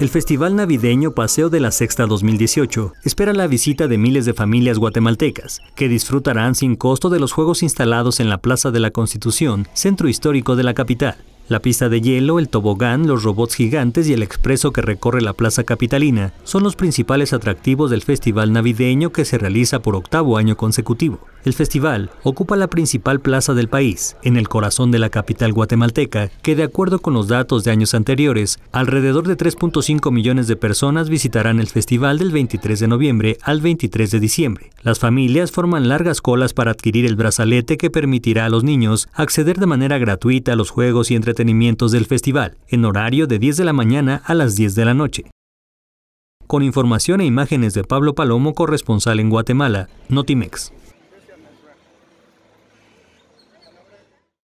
El Festival Navideño Paseo de la Sexta 2018 espera la visita de miles de familias guatemaltecas, que disfrutarán sin costo de los juegos instalados en la Plaza de la Constitución, centro histórico de la capital. La pista de hielo, el tobogán, los robots gigantes y el expreso que recorre la plaza capitalina son los principales atractivos del festival navideño que se realiza por octavo año consecutivo. El festival ocupa la principal plaza del país, en el corazón de la capital guatemalteca, que de acuerdo con los datos de años anteriores, alrededor de 3.5 millones de personas visitarán el festival del 23 de noviembre al 23 de diciembre. Las familias forman largas colas para adquirir el brazalete que permitirá a los niños acceder de manera gratuita a los juegos y entretenimientos del festival, en horario de 10 de la mañana a las 10 de la noche con información e imágenes de Pablo Palomo, corresponsal en Guatemala, Notimex.